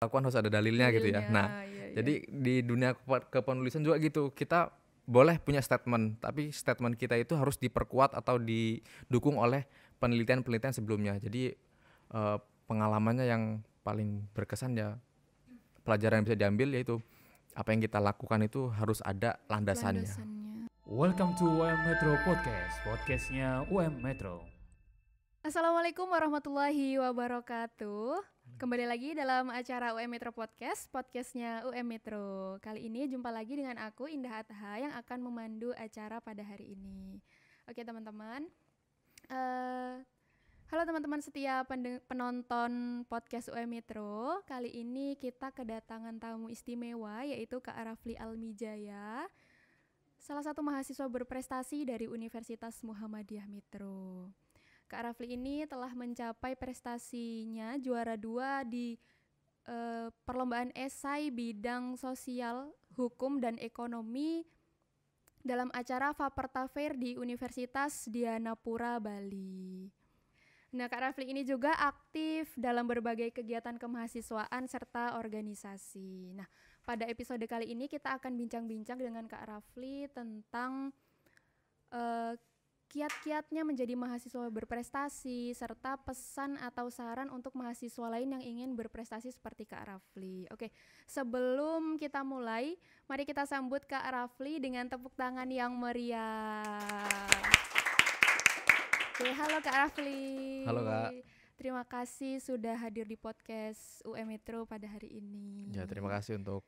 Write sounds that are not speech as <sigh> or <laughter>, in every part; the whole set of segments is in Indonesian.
lakukan harus ada dalilnya, dalilnya gitu ya. Nah, iya, iya. jadi di dunia kepenulisan juga gitu. Kita boleh punya statement, tapi statement kita itu harus diperkuat atau didukung oleh penelitian-penelitian sebelumnya. Jadi eh, pengalamannya yang paling berkesan ya pelajaran yang bisa diambil yaitu apa yang kita lakukan itu harus ada landasannya. landasannya. Welcome to UM Metro Podcast, podcastnya UM Metro. Assalamualaikum warahmatullahi wabarakatuh. Kembali lagi dalam acara UM Metro Podcast, podcastnya UM Metro. Kali ini jumpa lagi dengan aku Indah Atha yang akan memandu acara pada hari ini. Oke teman-teman, uh, halo teman-teman setia penonton podcast UM Metro. Kali ini kita kedatangan tamu istimewa yaitu Kak Rafli Almijaya, salah satu mahasiswa berprestasi dari Universitas Muhammadiyah Metro. Kak Rafli ini telah mencapai prestasinya juara dua di uh, perlombaan esai bidang sosial, hukum, dan ekonomi dalam acara Faperta Fair di Universitas Dianapura, Bali. Nah, Kak Rafli ini juga aktif dalam berbagai kegiatan kemahasiswaan serta organisasi. Nah, pada episode kali ini kita akan bincang-bincang dengan Kak Rafli tentang uh, kiat-kiatnya menjadi mahasiswa berprestasi, serta pesan atau saran untuk mahasiswa lain yang ingin berprestasi seperti Kak Rafli. Oke, sebelum kita mulai, mari kita sambut Kak Rafli dengan tepuk tangan yang meriah. Oke, halo Kak Rafli. Halo Kak. Terima kasih sudah hadir di podcast UM Metro pada hari ini. Ya, terima kasih untuk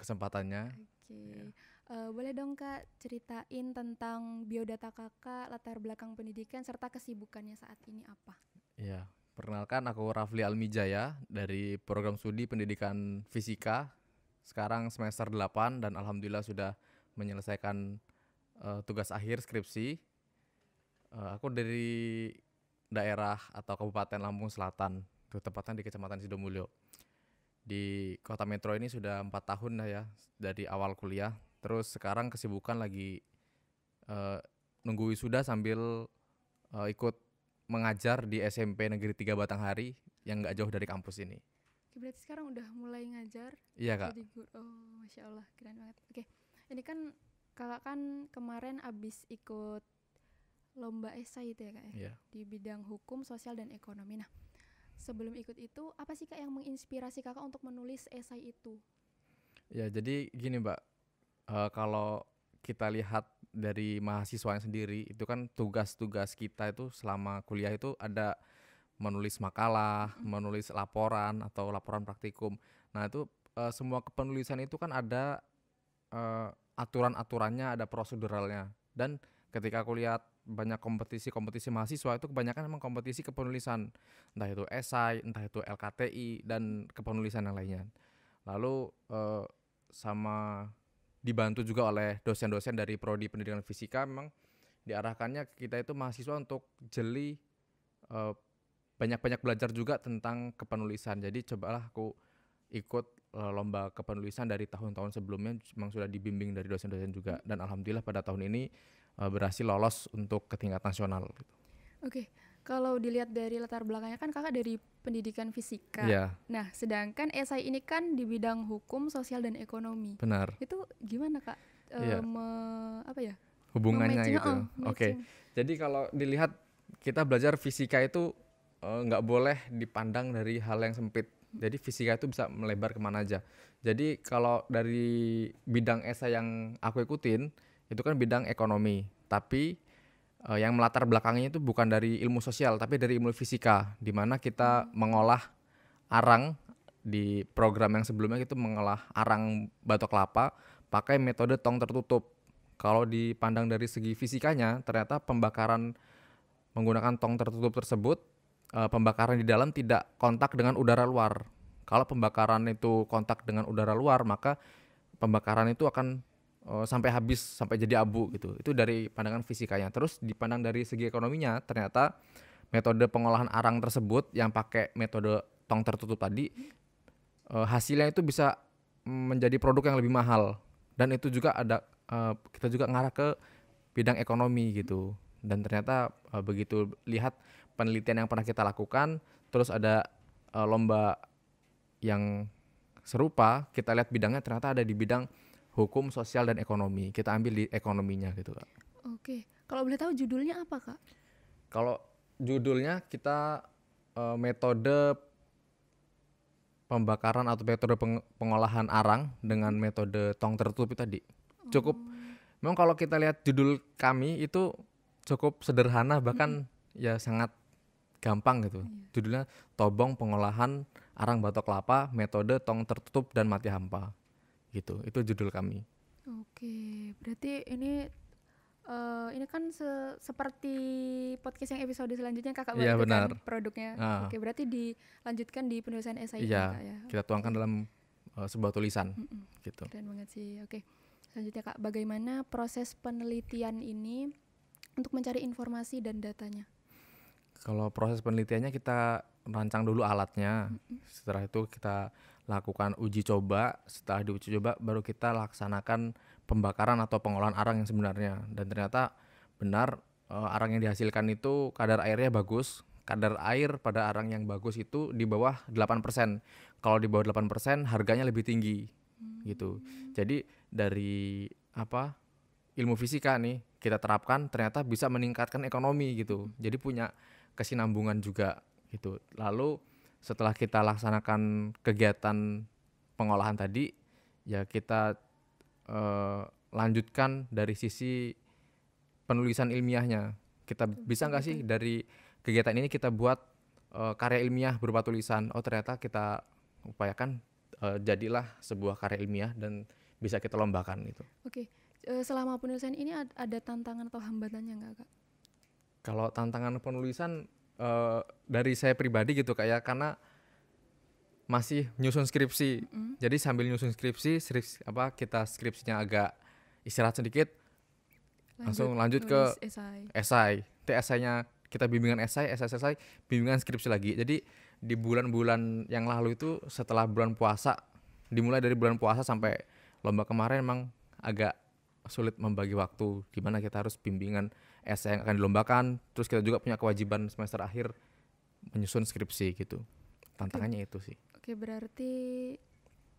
kesempatannya. Oke. Ya. Uh, boleh dong kak ceritain tentang biodata kakak, latar belakang pendidikan serta kesibukannya saat ini apa? Iya, perkenalkan aku Rafli Almijaya dari program studi pendidikan fisika. Sekarang semester 8 dan alhamdulillah sudah menyelesaikan uh, tugas akhir skripsi. Uh, aku dari daerah atau Kabupaten Lampung Selatan, tuh tepatnya di Kecamatan Sidomulyo. Di kota metro ini sudah empat tahun dah ya dari awal kuliah terus sekarang kesibukan lagi uh, nunggu wisuda sambil uh, ikut mengajar di SMP Negeri Tiga Batanghari yang nggak jauh dari kampus ini. Oke, berarti sekarang udah mulai ngajar. Iya kak. Jadi guru. Oh, masya Allah, keren banget. Oke, ini kan kakak kan kemarin abis ikut lomba esai itu ya kak ya iya. di bidang hukum, sosial dan ekonomi. Nah, sebelum ikut itu apa sih kak yang menginspirasi kakak untuk menulis esai itu? Ya, jadi gini mbak, uh, kalau kita lihat dari mahasiswa yang sendiri itu kan tugas-tugas kita itu selama kuliah itu ada menulis makalah, menulis laporan atau laporan praktikum. Nah, itu uh, semua kepenulisan itu kan ada uh, aturan-aturannya, ada proseduralnya. Dan ketika aku lihat banyak kompetisi-kompetisi mahasiswa itu kebanyakan memang kompetisi kepenulisan. Entah itu esai, entah itu LKTI dan kepenulisan yang lainnya. Lalu uh, sama dibantu juga oleh dosen-dosen dari prodi pendidikan fisika memang diarahkannya kita itu mahasiswa untuk jeli eh, banyak-banyak belajar juga tentang kepenulisan. Jadi cobalah aku ikut eh, lomba kepenulisan dari tahun-tahun sebelumnya memang sudah dibimbing dari dosen-dosen juga dan alhamdulillah pada tahun ini eh, berhasil lolos untuk ke tingkat nasional gitu. Oke. Kalau dilihat dari latar belakangnya kan kakak dari pendidikan fisika. Yeah. Nah, sedangkan esai ini kan di bidang hukum, sosial dan ekonomi. Benar. Itu gimana kak? E, yeah. me, apa ya? Hubungannya gitu. Oh, Oke. Okay. Jadi kalau dilihat kita belajar fisika itu e, nggak e, boleh dipandang dari hal yang sempit. Jadi fisika itu bisa melebar kemana aja. Jadi kalau dari bidang esai yang aku ikutin itu kan bidang ekonomi, tapi uh, yang melatar belakangnya itu bukan dari ilmu sosial tapi dari ilmu fisika di mana kita hmm. mengolah arang di program yang sebelumnya itu mengolah arang batok kelapa pakai metode tong tertutup. Kalau dipandang dari segi fisikanya ternyata pembakaran menggunakan tong tertutup tersebut uh, pembakaran di dalam tidak kontak dengan udara luar. Kalau pembakaran itu kontak dengan udara luar maka pembakaran itu akan Eh, sampai habis sampai jadi abu gitu. Itu dari pandangan fisikanya. Terus dipandang dari segi ekonominya ternyata metode pengolahan arang tersebut yang pakai metode tong tertutup tadi uh, hasilnya itu bisa menjadi produk yang lebih mahal dan itu juga ada uh, kita juga ngarah ke bidang ekonomi gitu. Dan ternyata uh, begitu lihat penelitian yang pernah kita lakukan, terus ada uh, lomba yang serupa, kita lihat bidangnya ternyata ada di bidang hukum sosial dan ekonomi kita ambil di ekonominya gitu kak oke kalau boleh tahu judulnya apa kak kalau judulnya kita uh, metode pembakaran atau metode peng pengolahan arang dengan metode tong tertutup tadi oh. cukup memang kalau kita lihat judul kami itu cukup sederhana bahkan hmm. ya sangat gampang gitu iya. judulnya tobong pengolahan arang batok kelapa metode tong tertutup dan mati hampa gitu itu judul kami oke berarti ini uh, ini kan se seperti podcast yang episode selanjutnya kakak ya, benar. produknya uh. oke berarti dilanjutkan di penulisan esai ya, ya kita tuangkan dalam uh, sebuah tulisan mm -mm. gitu keren banget sih oke selanjutnya kak bagaimana proses penelitian ini untuk mencari informasi dan datanya kalau proses penelitiannya kita rancang dulu alatnya mm -mm. setelah itu kita lakukan uji coba setelah diuji coba baru kita laksanakan pembakaran atau pengolahan arang yang sebenarnya dan ternyata benar eh, arang yang dihasilkan itu kadar airnya bagus kadar air pada arang yang bagus itu di bawah 8% kalau di bawah 8% harganya lebih tinggi hmm. gitu jadi dari apa ilmu fisika nih kita terapkan ternyata bisa meningkatkan ekonomi gitu jadi punya kesinambungan juga gitu lalu setelah kita laksanakan kegiatan pengolahan tadi ya kita eh, lanjutkan dari sisi penulisan ilmiahnya kita hmm, bisa nggak sih gitu. dari kegiatan ini kita buat eh, karya ilmiah berupa tulisan oh ternyata kita upayakan eh, jadilah sebuah karya ilmiah dan bisa kita lombakan itu oke selama penulisan ini ada tantangan atau hambatannya nggak kak kalau tantangan penulisan Eh, dari saya pribadi gitu kayak ya, karena masih nyusun skripsi. Mm. Jadi sambil nyusun skripsi, skripsi apa kita skripsinya agak istirahat sedikit lanjut, langsung lanjut ke esai. Esai. TSI-nya kita bimbingan esai, esai esai, bimbingan skripsi lagi. Jadi di bulan-bulan yang lalu itu setelah bulan puasa dimulai dari bulan puasa sampai lomba kemarin emang agak sulit membagi waktu di mana kita harus bimbingan esai yang akan dilombakan terus kita juga punya kewajiban semester akhir menyusun skripsi gitu tantangannya oke. itu sih oke berarti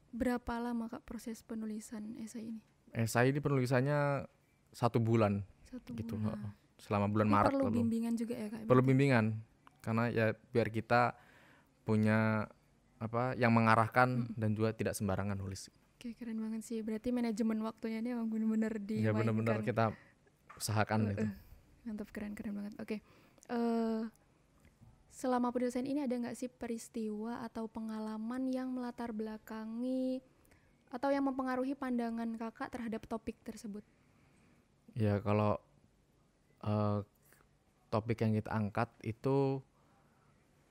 berapa lama kak proses penulisan esai ini esai ini penulisannya satu bulan satu gitu bulan. selama bulan ini Maret perlu lalu. bimbingan juga ya kak ya? perlu bimbingan karena ya biar kita punya apa yang mengarahkan hmm. dan juga tidak sembarangan nulis Oke, keren banget sih. Berarti manajemen waktunya ini emang benar-benar di Ya benar-benar kita usahakan uh, uh. itu. Mantap, keren, keren banget. Oke. Okay. Uh, eh, selama penyelesaian ini ada nggak sih peristiwa atau pengalaman yang melatar belakangi atau yang mempengaruhi pandangan kakak terhadap topik tersebut? Ya, kalau uh, topik yang kita angkat itu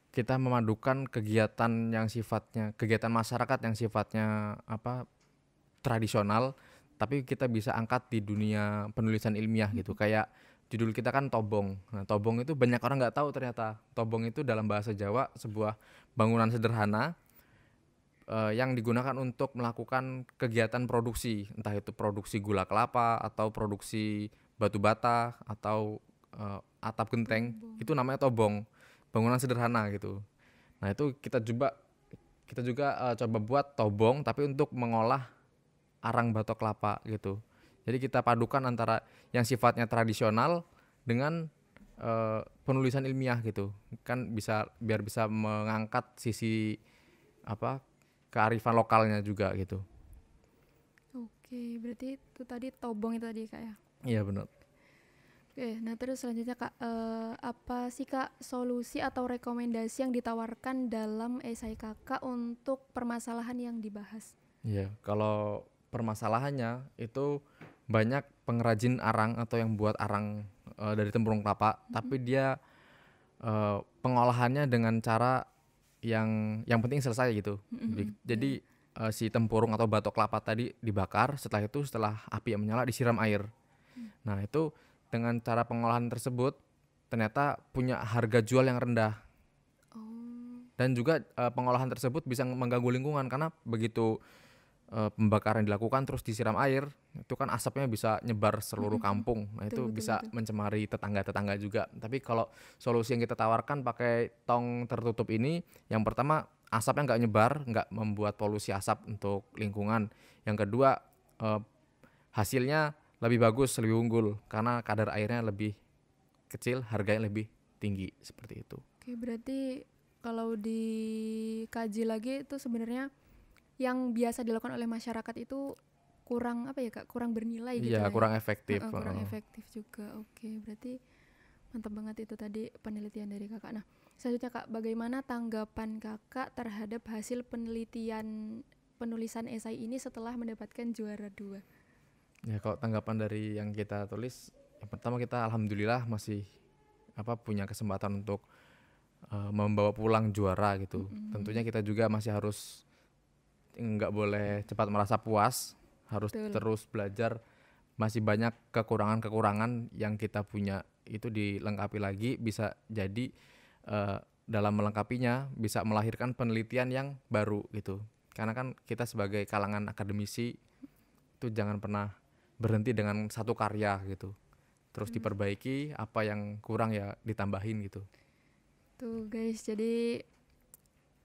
kita memadukan kegiatan yang sifatnya kegiatan masyarakat yang sifatnya apa tradisional tapi kita bisa angkat di dunia penulisan ilmiah gitu mm-hmm. kayak judul kita kan tobong nah tobong itu banyak orang nggak tahu ternyata tobong itu dalam bahasa Jawa sebuah bangunan sederhana uh, yang digunakan untuk melakukan kegiatan produksi entah itu produksi gula kelapa atau produksi batu bata atau uh, atap genteng tobong. itu namanya tobong bangunan sederhana gitu nah itu kita coba kita juga uh, coba buat tobong tapi untuk mengolah arang batok kelapa gitu. Jadi kita padukan antara yang sifatnya tradisional dengan e, penulisan ilmiah gitu. Kan bisa biar bisa mengangkat sisi apa kearifan lokalnya juga gitu. Oke, berarti itu tadi tobong itu tadi ya, Kak ya. Iya benar. Oke, nah terus selanjutnya Kak, eh, apa sih Kak solusi atau rekomendasi yang ditawarkan dalam esai Kakak untuk permasalahan yang dibahas? Iya, kalau permasalahannya itu banyak pengrajin arang atau yang buat arang uh, dari tempurung kelapa, mm-hmm. tapi dia uh, pengolahannya dengan cara yang yang penting selesai gitu. Mm-hmm. Iya. Jadi eh, si tempurung atau batok kelapa tadi dibakar, setelah itu setelah api yang menyala disiram air. Mm. Nah, itu dengan cara pengolahan tersebut ternyata punya harga jual yang rendah. Oh. Dan juga uh, pengolahan tersebut bisa mengganggu lingkungan karena begitu Eh, pembakaran dilakukan terus disiram air itu kan asapnya bisa nyebar seluruh kampung nah itu betul, bisa betul. mencemari tetangga-tetangga juga tapi kalau solusi yang kita tawarkan pakai tong tertutup ini yang pertama asapnya nggak nyebar nggak membuat polusi asap untuk lingkungan yang kedua eh, hasilnya lebih bagus lebih unggul karena kadar airnya lebih kecil harganya lebih tinggi seperti itu oke berarti kalau dikaji lagi itu sebenarnya yang biasa dilakukan oleh masyarakat itu kurang apa ya kak kurang bernilai gitu iya, ya, kurang efektif uh, kurang uh. efektif juga oke berarti mantap banget itu tadi penelitian dari kakak nah selanjutnya kak bagaimana tanggapan kakak terhadap hasil penelitian penulisan esai ini setelah mendapatkan juara dua ya kalau tanggapan dari yang kita tulis yang pertama kita alhamdulillah masih apa punya kesempatan untuk uh, membawa pulang juara gitu mm -hmm. tentunya kita juga masih harus nggak boleh cepat merasa puas, harus Betul. terus belajar. Masih banyak kekurangan-kekurangan yang kita punya itu dilengkapi lagi bisa jadi uh, dalam melengkapinya bisa melahirkan penelitian yang baru gitu. Karena kan kita sebagai kalangan akademisi itu jangan pernah berhenti dengan satu karya gitu. Terus hmm. diperbaiki apa yang kurang ya ditambahin gitu. Tuh guys, jadi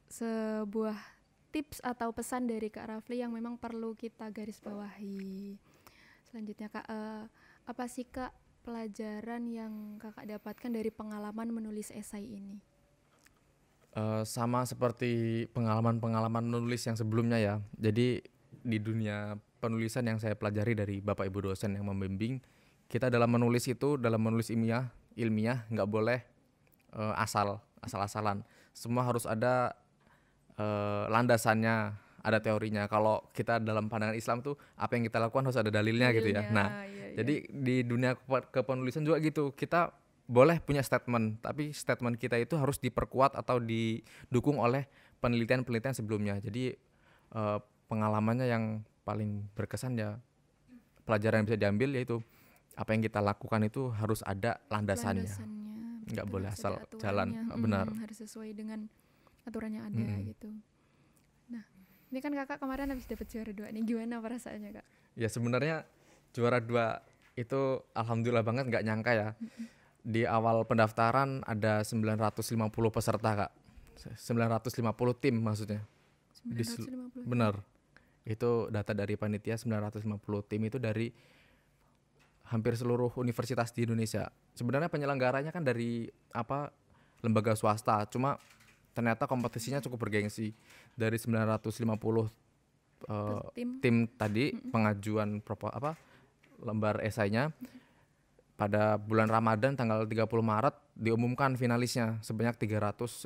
sebuah tips atau pesan dari Kak Rafli yang memang perlu kita garis bawahi. Selanjutnya Kak, uh, apa sih Kak pelajaran yang Kakak dapatkan dari pengalaman menulis esai ini? Uh, sama seperti pengalaman-pengalaman menulis yang sebelumnya ya. Jadi di dunia penulisan yang saya pelajari dari Bapak Ibu dosen yang membimbing, kita dalam menulis itu dalam menulis ilmiah, ilmiah nggak boleh uh, asal asal-asalan. Semua harus ada uh, landasannya ada teorinya. Kalau kita dalam pandangan Islam tuh apa yang kita lakukan harus ada dalilnya, dalilnya gitu ya. Nah, iya, iya. jadi di dunia kepenulisan juga gitu. Kita boleh punya statement, tapi statement kita itu harus diperkuat atau didukung oleh penelitian-penelitian sebelumnya. Jadi eh, pengalamannya yang paling berkesan ya pelajaran yang bisa diambil yaitu apa yang kita lakukan itu harus ada landasannya. landasannya nggak boleh asal jalan hmm, benar harus sesuai dengan aturannya ada hmm. gitu nah ini kan kakak kemarin habis dapat juara dua nih gimana perasaannya kak ya sebenarnya juara dua itu alhamdulillah banget nggak nyangka ya di awal pendaftaran ada 950 peserta kak 950 tim maksudnya 950 di bener itu data dari panitia 950 tim itu dari hampir seluruh universitas di Indonesia. Sebenarnya penyelenggaranya kan dari apa lembaga swasta, cuma ternyata kompetisinya cukup bergengsi dari 950 uh, eh, tim. tim tadi mm -hmm. pengajuan propo, apa lembar esainya pada bulan Ramadan tanggal 30 Maret diumumkan finalisnya sebanyak 350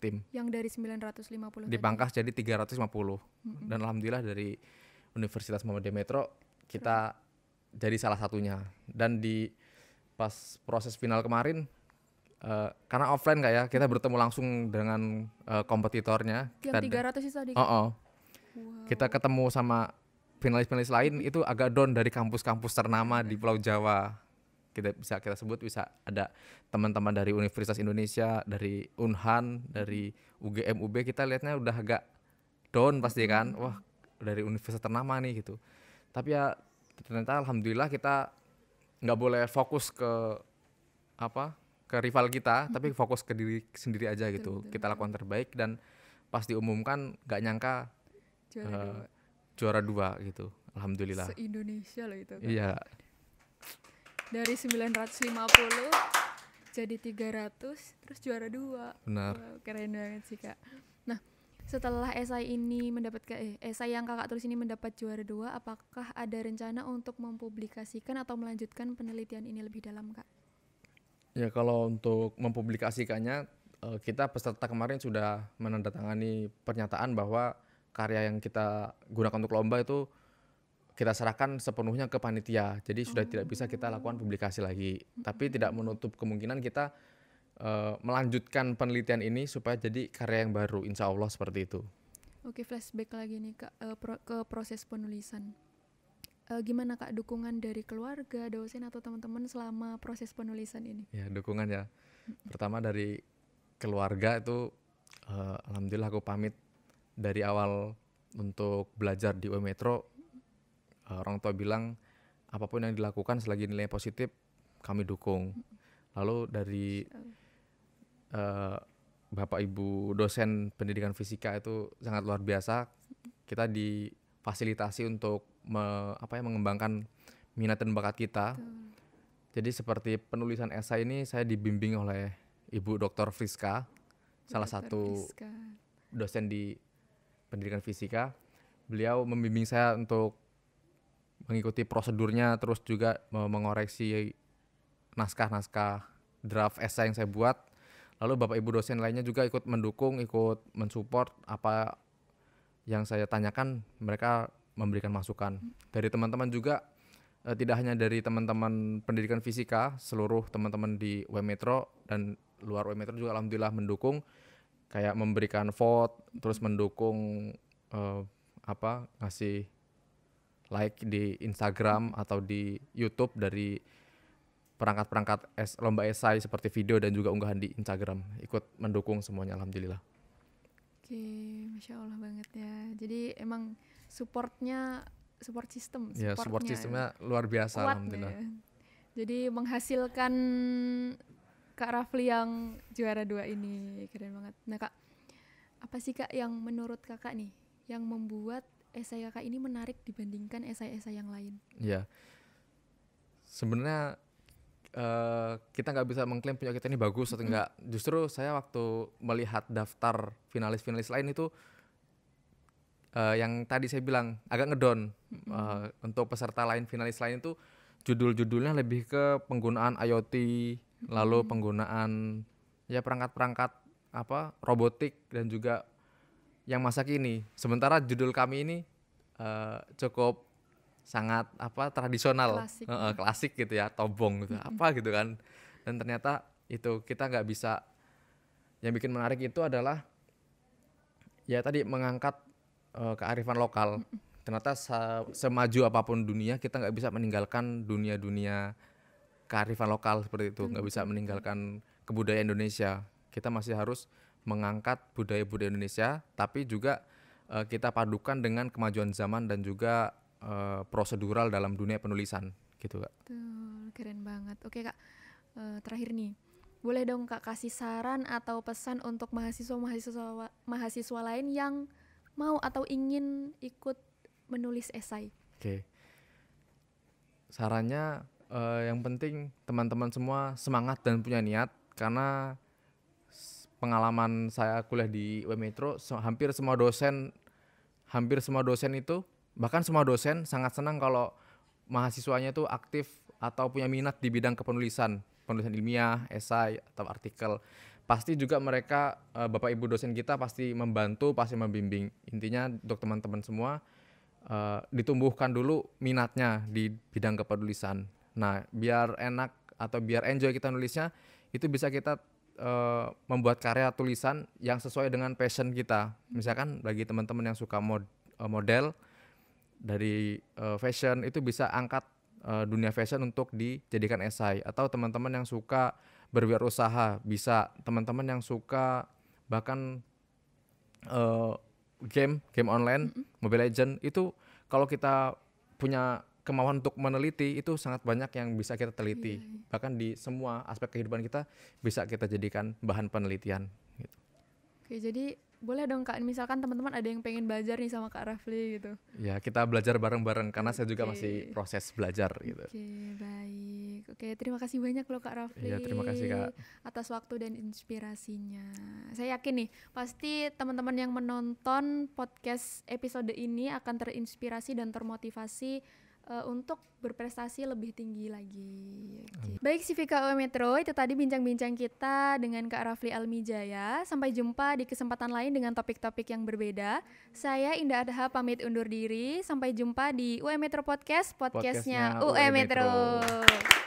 tim. Yang dari 950 dipangkas tadi. jadi 350. Mm -hmm. Dan alhamdulillah dari Universitas Muhammadiyah Metro kita jadi salah satunya. Dan di pas proses final kemarin Uh, karena offline kayak ya? kita bertemu langsung dengan uh, kompetitornya. Yang kita 300 sih tadi. Oh, oh. Wow. Kita ketemu sama finalis-finalis lain itu agak down dari kampus-kampus ternama di Pulau Jawa. Kita bisa kita sebut bisa ada teman-teman dari Universitas Indonesia, dari Unhan, dari UGM UB kita lihatnya udah agak down pasti kan. Hmm. Wah, dari universitas ternama nih gitu. Tapi ya ternyata alhamdulillah kita nggak boleh fokus ke apa ke rival kita tapi <laughs> fokus ke diri sendiri aja gitu betul, kita lakukan terbaik dan pas diumumkan gak nyangka juara, uh, dua. juara dua gitu alhamdulillah se Indonesia loh itu kan? iya dari 950 jadi 300 terus juara dua benar wow, keren banget sih kak nah setelah esai ini mendapat eh, esai yang kakak tulis ini mendapat juara dua apakah ada rencana untuk mempublikasikan atau melanjutkan penelitian ini lebih dalam kak Ya kalau untuk mempublikasikannya eh, kita peserta kemarin sudah menandatangani pernyataan bahwa karya yang kita gunakan untuk lomba itu kita serahkan sepenuhnya ke panitia. Jadi sudah oh. tidak bisa kita lakukan publikasi lagi. Tapi tidak menutup kemungkinan kita uh, melanjutkan penelitian ini supaya jadi karya yang baru. Insya Allah seperti itu. Oke, flashback lagi nih kak eh, ke proses penulisan uh, gimana kak dukungan dari keluarga, dosen atau teman-teman selama proses penulisan ini? Ya dukungan ya. Pertama dari keluarga itu uh, alhamdulillah aku pamit dari awal untuk belajar di UM Metro. Uh, orang tua bilang apapun yang dilakukan selagi nilai positif kami dukung. Lalu dari uh, bapak ibu dosen pendidikan fisika itu sangat luar biasa. Kita difasilitasi untuk me, apa ya mengembangkan minat dan bakat kita. Betul. Jadi seperti penulisan esai ini saya dibimbing oleh Ibu Dr. Friska, salah satu Friska. dosen di pendidikan fisika. Beliau membimbing saya untuk mengikuti prosedurnya terus juga mengoreksi naskah-naskah draft esai yang saya buat. Lalu Bapak Ibu dosen lainnya juga ikut mendukung, ikut mensupport apa yang saya tanyakan mereka memberikan masukan dari teman-teman juga uh, tidak hanya dari teman-teman pendidikan fisika seluruh teman-teman di UM Metro dan luar UM Metro juga alhamdulillah mendukung kayak memberikan vote terus mendukung uh, apa ngasih like di Instagram atau di YouTube dari perangkat-perangkat lomba esai seperti video dan juga unggahan di Instagram ikut mendukung semuanya alhamdulillah. Oke, masya Allah banget ya. Jadi emang supportnya support system ya support ya. systemnya luar biasa alhamdulillah jadi menghasilkan kak Rafli yang juara dua ini keren banget nah kak apa sih kak yang menurut kakak nih yang membuat esai kakak ini menarik dibandingkan esai-esai yang lain ya sebenarnya uh, kita nggak bisa mengklaim punya kita ini bagus atau enggak justru saya waktu melihat daftar finalis-finalis lain itu uh, yang tadi saya bilang agak ngedon mm-hmm. uh, eh, untuk peserta lain finalis lain itu judul-judulnya lebih ke penggunaan IoT mm-hmm. lalu penggunaan ya perangkat-perangkat apa robotik dan juga yang masa kini sementara judul kami ini uh, cukup sangat apa tradisional klasik, uh, uh, klasik gitu ya tobong gitu mm-hmm. apa gitu kan dan ternyata itu kita nggak bisa yang bikin menarik itu adalah ya tadi mengangkat uh, kearifan lokal. Ternyata se semaju apapun dunia kita nggak bisa meninggalkan dunia-dunia kearifan lokal seperti itu, nggak bisa meninggalkan kebudayaan Indonesia. Kita masih harus mengangkat budaya-budaya Indonesia, tapi juga uh, kita padukan dengan kemajuan zaman dan juga uh, prosedural dalam dunia penulisan gitu kak. Tuh, keren banget. Oke kak, uh, terakhir nih, boleh dong kak kasih saran atau pesan untuk mahasiswa mahasiswa mahasiswa lain yang mau atau ingin ikut menulis esai? Oke. Okay. Sarannya uh, yang penting teman-teman semua semangat dan punya niat karena pengalaman saya kuliah di UM Metro hampir semua dosen hampir semua dosen itu bahkan semua dosen sangat senang kalau mahasiswanya itu aktif atau punya minat di bidang kepenulisan penulisan ilmiah, esai atau artikel pasti juga mereka uh, bapak ibu dosen kita pasti membantu pasti membimbing intinya untuk teman-teman semua uh, ditumbuhkan dulu minatnya di bidang kepedulisan nah biar enak atau biar enjoy kita nulisnya itu bisa kita uh, membuat karya tulisan yang sesuai dengan passion kita misalkan bagi teman-teman yang suka mod uh, model dari uh, fashion itu bisa angkat uh, dunia fashion untuk dijadikan esai atau teman-teman yang suka berwirausaha bisa teman-teman yang suka bahkan uh, game game online mm -hmm. Mobile Legend itu kalau kita punya kemauan untuk meneliti itu sangat banyak yang bisa kita teliti yeah. Iya. bahkan di semua aspek kehidupan kita bisa kita jadikan bahan penelitian gitu. Oke, jadi boleh dong Kak, misalkan teman-teman ada yang pengen belajar nih sama Kak Rafli gitu. Ya, kita belajar bareng-bareng karena saya juga masih proses belajar gitu. Oke, baik. Oke, terima kasih banyak loh Kak Rafli. Iya, terima kasih Kak. Atas waktu dan inspirasinya. Saya yakin nih, pasti teman-teman yang menonton podcast episode ini akan terinspirasi dan termotivasi uh, untuk berprestasi lebih tinggi lagi. Okay. Gitu. Hmm. Baik Metro, itu tadi bincang-bincang kita dengan Kak Rafli Almijaya. Sampai jumpa di kesempatan lain dengan topik-topik yang berbeda. Saya Indah Adha pamit undur diri. Sampai jumpa di UM Metro Podcast, podcastnya, podcastnya e e Metro. Metro.